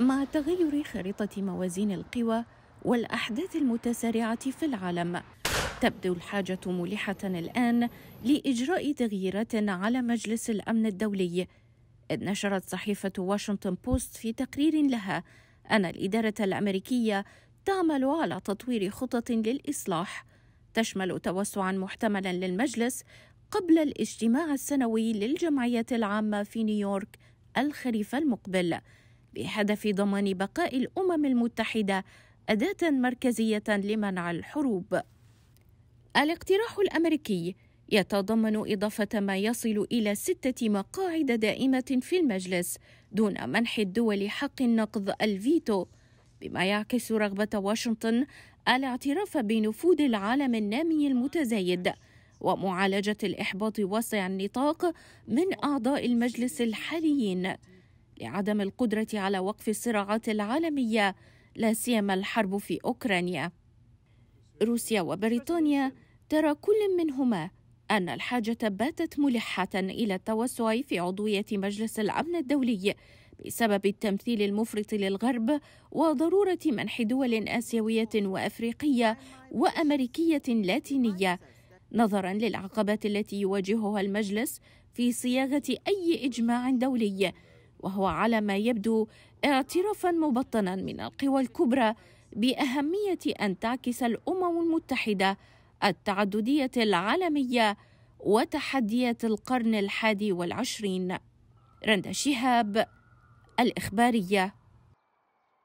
مع تغير خريطة موازين القوى والأحداث المتسارعة في العالم تبدو الحاجة ملحة الآن لإجراء تغييرات على مجلس الأمن الدولي إذ نشرت صحيفة واشنطن بوست في تقرير لها أن الإدارة الأمريكية تعمل على تطوير خطط للإصلاح تشمل توسعا محتملا للمجلس قبل الاجتماع السنوي للجمعية العامة في نيويورك الخريف المقبل بهدف ضمان بقاء الامم المتحده اداه مركزيه لمنع الحروب الاقتراح الامريكي يتضمن اضافه ما يصل الى سته مقاعد دائمه في المجلس دون منح الدول حق النقض الفيتو بما يعكس رغبه واشنطن الاعتراف بنفوذ العالم النامي المتزايد ومعالجه الاحباط واسع النطاق من اعضاء المجلس الحاليين لعدم القدرة على وقف الصراعات العالمية لا سيما الحرب في أوكرانيا. روسيا وبريطانيا ترى كل منهما أن الحاجة باتت ملحة إلى التوسع في عضوية مجلس الأمن الدولي بسبب التمثيل المفرط للغرب وضرورة منح دول آسيوية وأفريقية وأمريكية لاتينية نظرا للعقبات التي يواجهها المجلس في صياغة أي إجماع دولي وهو على ما يبدو اعترافا مبطنا من القوى الكبرى باهميه ان تعكس الامم المتحده التعدديه العالميه وتحديات القرن الحادي والعشرين رندا شهاب الإخبارية